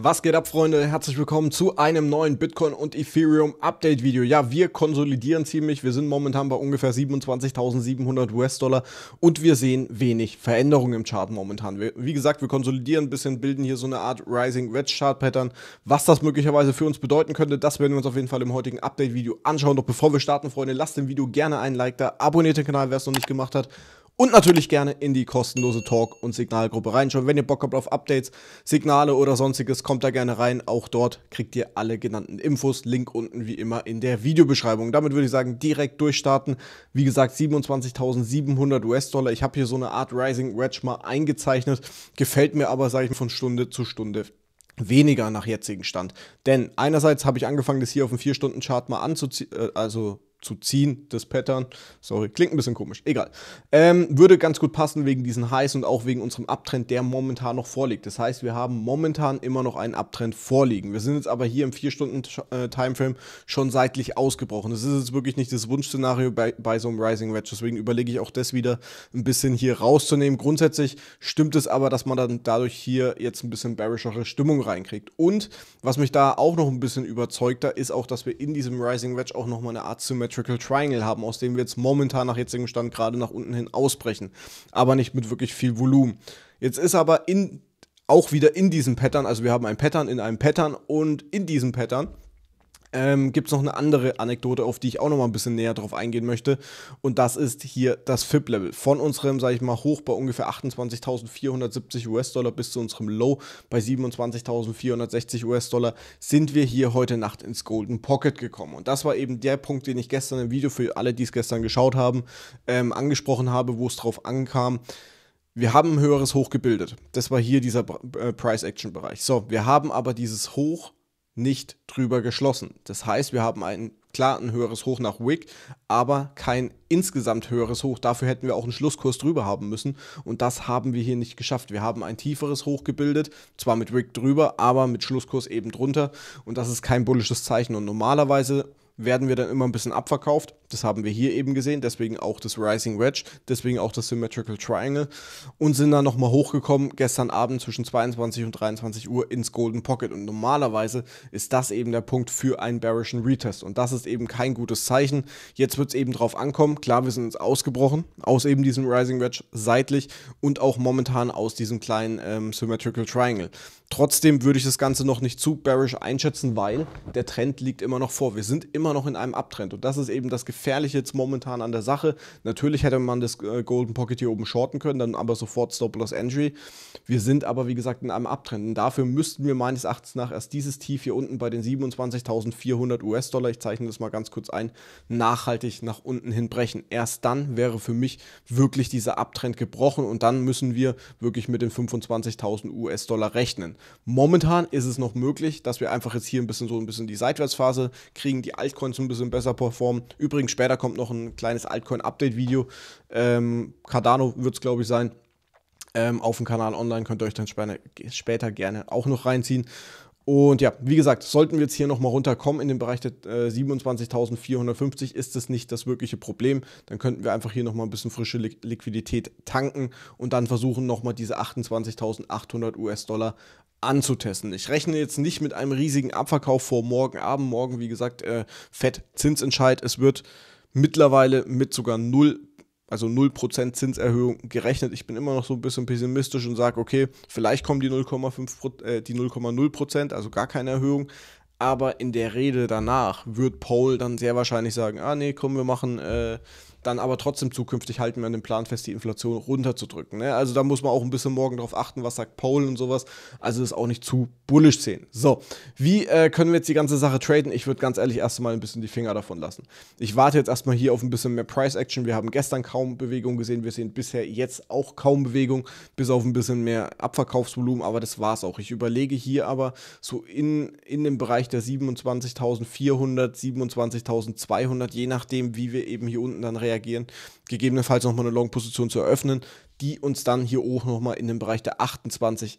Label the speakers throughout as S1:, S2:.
S1: Was geht ab, Freunde? Herzlich willkommen zu einem neuen Bitcoin und Ethereum Update Video. Ja, wir konsolidieren ziemlich. Wir sind momentan bei ungefähr 27.700 US-Dollar und wir sehen wenig Veränderungen im Chart momentan. Wir, wie gesagt, wir konsolidieren ein bisschen, bilden hier so eine Art Rising Wedge Chart Pattern. Was das möglicherweise für uns bedeuten könnte, das werden wir uns auf jeden Fall im heutigen Update Video anschauen. Doch bevor wir starten, Freunde, lasst dem Video gerne einen Like da, abonniert den Kanal, wer es noch nicht gemacht hat und natürlich gerne in die kostenlose Talk- und Signalgruppe reinschauen. Wenn ihr Bock habt auf Updates, Signale oder sonstiges, kommt da gerne rein. Auch dort kriegt ihr alle genannten Infos. Link unten wie immer in der Videobeschreibung. Damit würde ich sagen, direkt durchstarten. Wie gesagt, 27.700 US-Dollar. Ich habe hier so eine Art Rising Wedge mal eingezeichnet. Gefällt mir aber, sage ich mal, von Stunde zu Stunde weniger nach jetzigem Stand. Denn einerseits habe ich angefangen, das hier auf dem 4-Stunden-Chart mal anzuziehen, Äh, also zu ziehen, das Pattern. Sorry, klingt ein bisschen komisch, egal. Ähm, würde ganz gut passen wegen diesen Highs und auch wegen unserem Abtrend, der momentan noch vorliegt. Das heißt, wir haben momentan immer noch einen Abtrend vorliegen. Wir sind jetzt aber hier im 4-Stunden-Timeframe schon seitlich ausgebrochen. Das ist jetzt wirklich nicht das Wunschszenario bei, bei so einem Rising Wedge. Deswegen überlege ich auch das wieder ein bisschen hier rauszunehmen. Grundsätzlich stimmt es aber, dass man dann dadurch hier jetzt ein bisschen bearishere Stimmung reinkriegt. Und was mich da auch noch ein bisschen überzeugter ist auch, dass wir in diesem Rising Wedge auch nochmal eine Art Symmetrie Symmetrical Triangle haben, aus dem wir jetzt momentan nach jetzigem Stand gerade nach unten hin ausbrechen, aber nicht mit wirklich viel Volumen. Jetzt ist aber in, auch wieder in diesem Pattern, also wir haben ein Pattern in einem Pattern und in diesem Pattern ähm, gibt es noch eine andere Anekdote, auf die ich auch noch mal ein bisschen näher drauf eingehen möchte. Und das ist hier das FIP-Level. Von unserem, sage ich mal, hoch bei ungefähr 28.470 US-Dollar bis zu unserem Low bei 27.460 US-Dollar sind wir hier heute Nacht ins Golden Pocket gekommen. Und das war eben der Punkt, den ich gestern im Video für alle, die es gestern geschaut haben, ähm, angesprochen habe, wo es drauf ankam. Wir haben ein höheres Hoch gebildet. Das war hier dieser äh, Price-Action-Bereich. So, wir haben aber dieses Hoch nicht drüber geschlossen. Das heißt, wir haben ein klar ein höheres Hoch nach Wick, aber kein insgesamt höheres Hoch. Dafür hätten wir auch einen Schlusskurs drüber haben müssen und das haben wir hier nicht geschafft. Wir haben ein tieferes Hoch gebildet, zwar mit Wick drüber, aber mit Schlusskurs eben drunter und das ist kein bullisches Zeichen und normalerweise werden wir dann immer ein bisschen abverkauft das haben wir hier eben gesehen, deswegen auch das Rising Wedge, deswegen auch das Symmetrical Triangle und sind dann nochmal hochgekommen gestern Abend zwischen 22 und 23 Uhr ins Golden Pocket. Und normalerweise ist das eben der Punkt für einen bearischen Retest und das ist eben kein gutes Zeichen. Jetzt wird es eben drauf ankommen. Klar, wir sind uns ausgebrochen aus eben diesem Rising Wedge seitlich und auch momentan aus diesem kleinen ähm, Symmetrical Triangle. Trotzdem würde ich das Ganze noch nicht zu bearish einschätzen, weil der Trend liegt immer noch vor. Wir sind immer noch in einem Abtrend und das ist eben das Gefühl, gefährlich jetzt momentan an der Sache. Natürlich hätte man das äh, Golden Pocket hier oben shorten können, dann aber sofort Stop-Loss-Entry. Wir sind aber, wie gesagt, in einem Abtrend. Und dafür müssten wir meines Erachtens nach erst dieses Tief hier unten bei den 27.400 US-Dollar, ich zeichne das mal ganz kurz ein, nachhaltig nach unten hin brechen. Erst dann wäre für mich wirklich dieser Abtrend gebrochen und dann müssen wir wirklich mit den 25.000 US-Dollar rechnen. Momentan ist es noch möglich, dass wir einfach jetzt hier ein bisschen so ein bisschen die Seitwärtsphase kriegen, die Altcoins ein bisschen besser performen. Übrigens geben. Später kommt noch ein kleines Altcoin-Update-Video. Ähm, Cardano wird es, glaube ich, sein. Ähm, auf dem Kanal online könnt ihr euch dann später gerne auch noch reinziehen. Und ja, wie gesagt, sollten wir jetzt hier nochmal runterkommen in den Bereich der äh, 27.450, ist das nicht das wirkliche Problem. Dann könnten wir einfach hier nochmal ein bisschen frische Li Liquidität tanken und dann versuchen nochmal diese 28.800 US-Dollar anzutesten. Ich rechne jetzt nicht mit einem riesigen Abverkauf vor morgen Abend. Morgen, wie gesagt, äh, Fett-Zinsentscheid. Es wird mittlerweile mit sogar null also 0% Zinserhöhung gerechnet. Ich bin immer noch so ein bisschen pessimistisch und sage, okay, vielleicht kommen die 0,5 äh, die 0,0%, also gar keine Erhöhung. Aber in der Rede danach wird Paul dann sehr wahrscheinlich sagen, ah nee, komm, wir machen äh, dann aber trotzdem zukünftig halten wir an dem Plan fest, die Inflation runterzudrücken. Ne? Also da muss man auch ein bisschen morgen drauf achten, was sagt Paul und sowas. Also das auch nicht zu bullisch sehen. So, wie äh, können wir jetzt die ganze Sache traden? Ich würde ganz ehrlich erstmal ein bisschen die Finger davon lassen. Ich warte jetzt erstmal hier auf ein bisschen mehr Price Action. Wir haben gestern kaum Bewegung gesehen. Wir sehen bisher jetzt auch kaum Bewegung, bis auf ein bisschen mehr Abverkaufsvolumen. Aber das war es auch. Ich überlege hier aber so in, in dem Bereich der 27.400, 27.200, je nachdem, wie wir eben hier unten dann reagieren reagieren, gegebenenfalls nochmal eine Long-Position zu eröffnen, die uns dann hier hoch nochmal in den Bereich der 28,8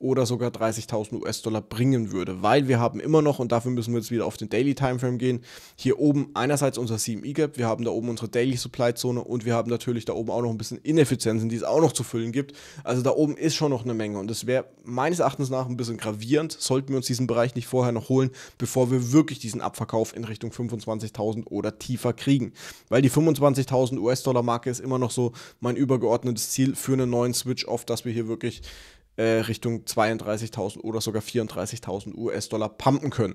S1: oder sogar 30.000 US-Dollar bringen würde, weil wir haben immer noch, und dafür müssen wir jetzt wieder auf den Daily Timeframe gehen, hier oben einerseits unser CME Gap, wir haben da oben unsere Daily Supply Zone und wir haben natürlich da oben auch noch ein bisschen Ineffizienzen, die es auch noch zu füllen gibt. Also da oben ist schon noch eine Menge und es wäre meines Erachtens nach ein bisschen gravierend, sollten wir uns diesen Bereich nicht vorher noch holen, bevor wir wirklich diesen Abverkauf in Richtung 25.000 oder tiefer kriegen, weil die 25.000 25.000 US-Dollar Marke ist immer noch so mein übergeordnetes Ziel für einen neuen Switch, off dass wir hier wirklich äh, Richtung 32.000 oder sogar 34.000 US-Dollar pumpen können.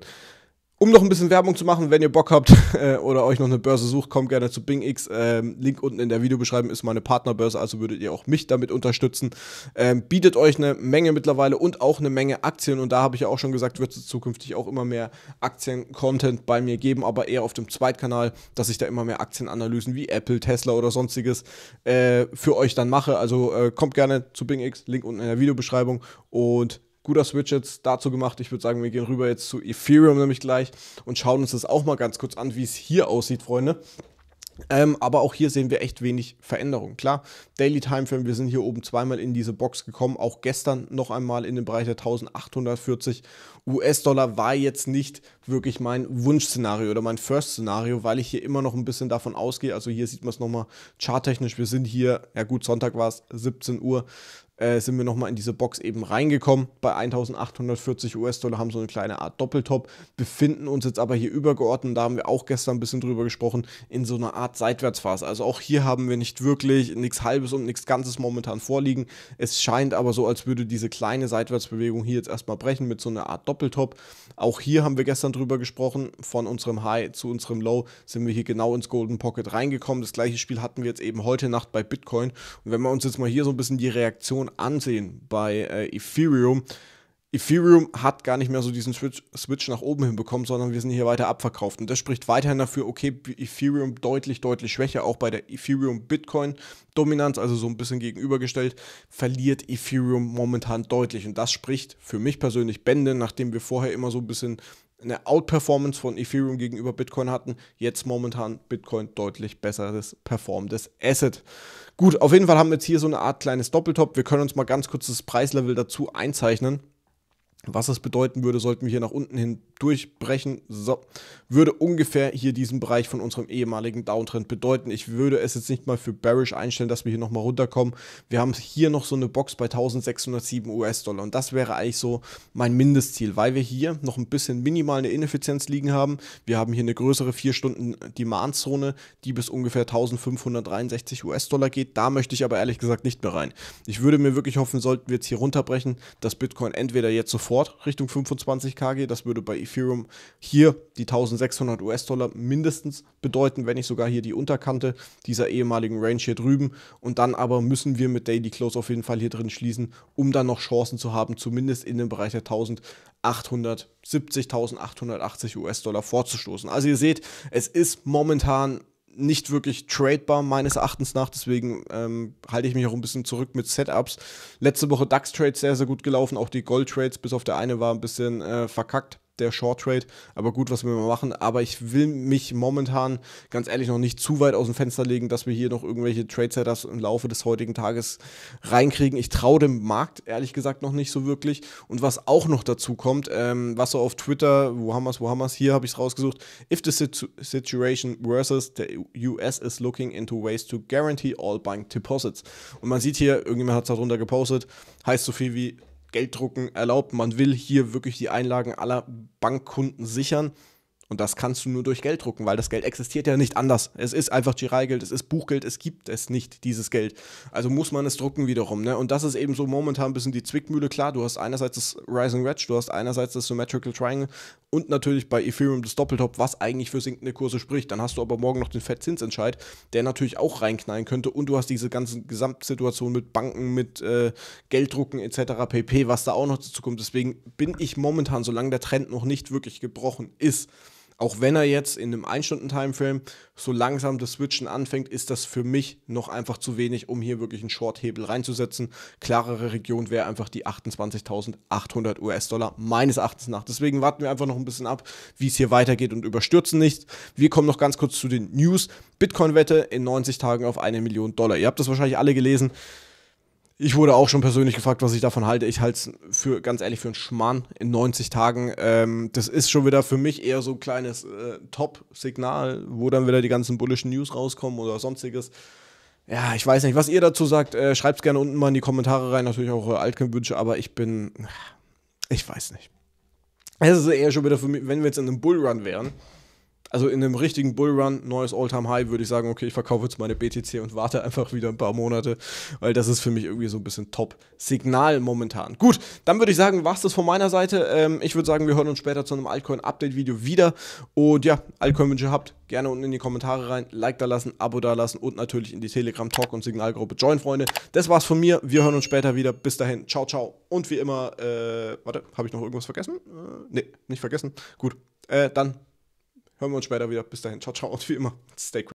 S1: Um noch ein bisschen Werbung zu machen, wenn ihr Bock habt äh, oder euch noch eine Börse sucht, kommt gerne zu BingX. Ähm, Link unten in der Videobeschreibung ist meine Partnerbörse, also würdet ihr auch mich damit unterstützen. Ähm, bietet euch eine Menge mittlerweile und auch eine Menge Aktien. Und da habe ich ja auch schon gesagt, wird es zukünftig auch immer mehr Aktien-Content bei mir geben, aber eher auf dem Zweitkanal, dass ich da immer mehr Aktienanalysen wie Apple, Tesla oder sonstiges äh, für euch dann mache. Also äh, kommt gerne zu BingX, Link unten in der Videobeschreibung. Und guter Switch jetzt dazu gemacht. Ich würde sagen, wir gehen rüber jetzt zu Ethereum nämlich gleich und schauen uns das auch mal ganz kurz an, wie es hier aussieht, Freunde. Ähm, aber auch hier sehen wir echt wenig Veränderung. Klar, Daily Timeframe, wir sind hier oben zweimal in diese Box gekommen. Auch gestern noch einmal in den Bereich der 1840 US-Dollar war jetzt nicht wirklich mein Wunschszenario oder mein First-Szenario, weil ich hier immer noch ein bisschen davon ausgehe. Also hier sieht man es nochmal charttechnisch. Wir sind hier, ja gut, Sonntag war es 17 Uhr, äh, sind wir nochmal in diese Box eben reingekommen. Bei 1840 US-Dollar haben so eine kleine Art Doppeltop, befinden uns jetzt aber hier übergeordnet, da haben wir auch gestern ein bisschen drüber gesprochen, in so einer Art Seitwärtsphase. Also auch hier haben wir nicht wirklich nichts Halbes und nichts Ganzes momentan vorliegen. Es scheint aber so, als würde diese kleine Seitwärtsbewegung hier jetzt erstmal brechen mit so einer Art Doppeltop. Auch hier haben wir gestern drüber gesprochen, von unserem High zu unserem Low sind wir hier genau ins Golden Pocket reingekommen. Das gleiche Spiel hatten wir jetzt eben heute Nacht bei Bitcoin. Und wenn wir uns jetzt mal hier so ein bisschen die Reaktion Position ansehen bei äh, Ethereum. Ethereum hat gar nicht mehr so diesen Switch, Switch nach oben hinbekommen, sondern wir sind hier weiter abverkauft. Und das spricht weiterhin dafür, okay, Ethereum deutlich, deutlich schwächer, auch bei der Ethereum-Bitcoin-Dominanz, also so ein bisschen gegenübergestellt, verliert Ethereum momentan deutlich. Und das spricht für mich persönlich Bände, nachdem wir vorher immer so ein bisschen eine Outperformance von Ethereum gegenüber Bitcoin hatten, jetzt momentan Bitcoin deutlich besseres performendes Asset. Gut, auf jeden Fall haben wir jetzt hier so eine Art kleines Doppeltop. Wir können uns mal ganz kurz das Preislevel dazu einzeichnen. Was das bedeuten würde, sollten wir hier nach unten hin durchbrechen, so, würde ungefähr hier diesen Bereich von unserem ehemaligen Downtrend bedeuten. Ich würde es jetzt nicht mal für bearish einstellen, dass wir hier nochmal runterkommen. Wir haben hier noch so eine Box bei 1607 US-Dollar und das wäre eigentlich so mein Mindestziel, weil wir hier noch ein bisschen minimal eine Ineffizienz liegen haben. Wir haben hier eine größere 4-Stunden-Demand-Zone, die bis ungefähr 1563 US-Dollar geht. Da möchte ich aber ehrlich gesagt nicht mehr rein. Ich würde mir wirklich hoffen, sollten wir jetzt hier runterbrechen, dass Bitcoin entweder jetzt sofort sofort Richtung 25k geht. Das würde bei Ethereum hier die 1600 US-Dollar mindestens bedeuten, wenn nicht sogar hier die Unterkante dieser ehemaligen Range hier drüben. Und dann aber müssen wir mit Daily Close auf jeden Fall hier drin schließen, um dann noch Chancen zu haben, zumindest in dem Bereich der 1870, 1880 US-Dollar vorzustoßen. Also ihr seht, es ist momentan nicht wirklich tradebar, meines Erachtens nach. Deswegen ähm, halte ich mich auch ein bisschen zurück mit Setups. Letzte Woche DAX-Trades sehr, sehr gut gelaufen. Auch die Gold-Trades, bis auf der eine, war ein bisschen äh, verkackt der Short Trade. Aber gut, was wir mal machen. Aber ich will mich momentan ganz ehrlich noch nicht zu weit aus dem Fenster legen, dass wir hier noch irgendwelche Trade Setters im Laufe des heutigen Tages reinkriegen. Ich traue dem Markt ehrlich gesagt noch nicht so wirklich. Und was auch noch dazu kommt, ähm, was so auf Twitter, wo haben wir es, wo haben wir es, hier habe ich es rausgesucht. If the situ situation versus the US is looking into ways to guarantee all bank deposits. Und man sieht hier, irgendjemand hat es darunter gepostet, heißt so viel wie Gelddrucken erlaubt. Man will hier wirklich die Einlagen aller Bankkunden sichern. Und das kannst du nur durch Geld drucken, weil das Geld existiert ja nicht anders. Es ist einfach Giralgeld, es ist Buchgeld, es gibt es nicht, dieses Geld. Also muss man es drucken wiederum. Ne? Und das ist eben so momentan ein bisschen die Zwickmühle. Klar, du hast einerseits das Rising Wedge, du hast einerseits das Symmetrical Triangle und natürlich bei Ethereum das Doppeltop, was eigentlich für sinkende Kurse spricht. Dann hast du aber morgen noch den Fettzinsentscheid, der natürlich auch reinknallen könnte. Und du hast diese ganze Gesamtsituation mit Banken, mit äh, Gelddrucken etc. pp., was da auch noch dazu kommt. Deswegen bin ich momentan, solange der Trend noch nicht wirklich gebrochen ist, auch wenn er jetzt in einem 1-Stunden-Timeframe so langsam das Switchen anfängt, ist das für mich noch einfach zu wenig, um hier wirklich einen Short-Hebel reinzusetzen. Klarere Region wäre einfach die 28.800 US-Dollar meines Erachtens nach. Deswegen warten wir einfach noch ein bisschen ab, wie es hier weitergeht und überstürzen nicht. Wir kommen noch ganz kurz zu den News. Bitcoin-Wette in 90 Tagen auf eine Million Dollar. Ihr habt das wahrscheinlich alle gelesen. Ich wurde auch schon persönlich gefragt, was ich davon halte. Ich halte es für, ganz ehrlich, für einen Schmarrn in 90 Tagen. Ähm, das ist schon wieder für mich eher so ein kleines äh, Top-Signal, wo dann wieder die ganzen bullischen News rauskommen oder sonstiges. Ja, ich weiß nicht, was ihr dazu sagt. Äh, Schreibt es gerne unten mal in die Kommentare rein. Natürlich auch eure äh, Altkin-Wünsche, aber ich bin. Ich weiß nicht. Es ist eher schon wieder für mich, wenn wir jetzt in einem Bullrun wären also in einem richtigen Bullrun, neues all time high würde ich sagen, okay, ich verkaufe jetzt meine BTC und warte einfach wieder ein paar Monate, weil das ist für mich irgendwie so ein bisschen Top-Signal momentan. Gut, dann würde ich sagen, war es das von meiner Seite. Ähm, ich würde sagen, wir hören uns später zu einem Altcoin-Update-Video wieder. Und ja, Altcoin-Wünsche habt, gerne unten in die Kommentare rein, Like da lassen, Abo da lassen und natürlich in die Telegram-Talk- und Signalgruppe join, Freunde. Das war's von mir. Wir hören uns später wieder. Bis dahin, ciao, ciao. Und wie immer, äh, warte, habe ich noch irgendwas vergessen? Äh, nee, nicht vergessen. Gut, äh, dann Hören wir uns später wieder. Bis dahin. Ciao, ciao und wie immer. Stay cool.